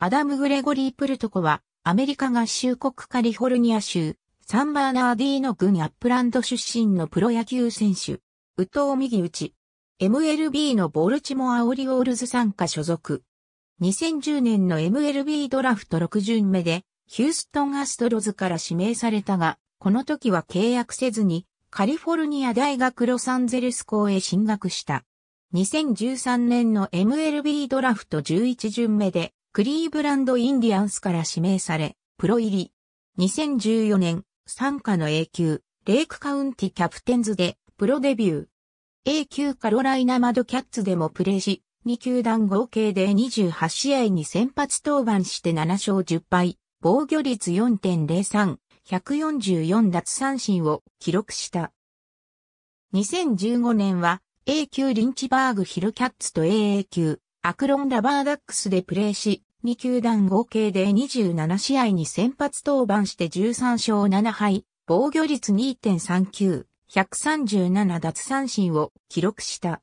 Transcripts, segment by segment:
アダム・グレゴリー・プルトコは、アメリカ合衆国カリフォルニア州、サンバーナーディーノ郡アップランド出身のプロ野球選手、宇藤右打ち、MLB のボルチモア・オリオールズ参加所属。2010年の MLB ドラフト6巡目で、ヒューストン・アストロズから指名されたが、この時は契約せずに、カリフォルニア大学ロサンゼルス校へ進学した。2013年の MLB ドラフト11巡目で、クリーブランドインディアンスから指名され、プロ入り。2014年、参加の A 級、レイクカウンティキャプテンズで、プロデビュー。A 級カロライナマドキャッツでもプレーし、2球団合計で28試合に先発登板して7勝10敗、防御率4.03、144奪三振を記録した。2015年は A 級リンチバーグヒルキャッツと AA 級アクロンラバーダックスでプレーし、2球団合計で27試合に先発登板して13勝7敗、防御率2.39、137奪三振を記録した。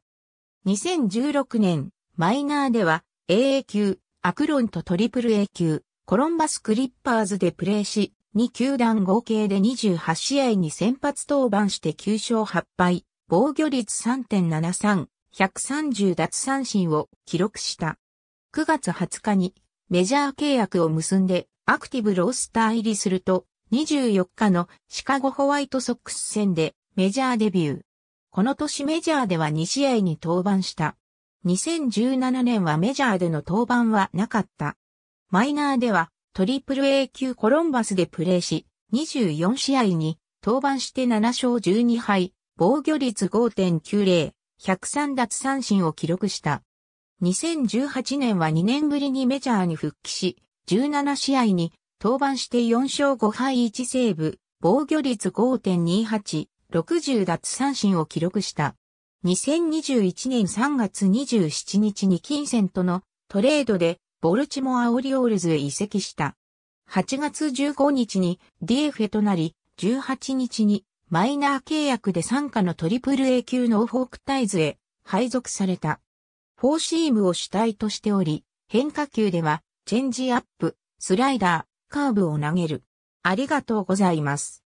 2016年、マイナーでは AA 級、アクロンとトリプル A 級、コロンバスクリッパーズでプレーし、2球団合計で28試合に先発登板して9勝8敗、防御率3.73、130奪三振を記録した。9月20日にメジャー契約を結んでアクティブロースター入りすると、24日のシカゴホワイトソックス戦でメジャーデビュー。この年メジャーでは2試合に登板した。2017年はメジャーでの登板はなかった。マイナーではトリプル A 級コロンバスでプレーし、24試合に登板して7勝12敗、防御率5.90、103奪三振を記録した。2018年は2年ぶりにメジャーに復帰し、17試合に登板して4勝5敗1セーブ、防御率5.28、60奪三振を記録した。2021年3月27日に金銭とのトレードでボルチモアオリオールズへ移籍した。8月15日に DF へとなり、18日にマイナー契約で参加のトリプル A 級のオフホークタイズへ配属された。フォーシームを主体としており、変化球では、チェンジアップ、スライダー、カーブを投げる。ありがとうございます。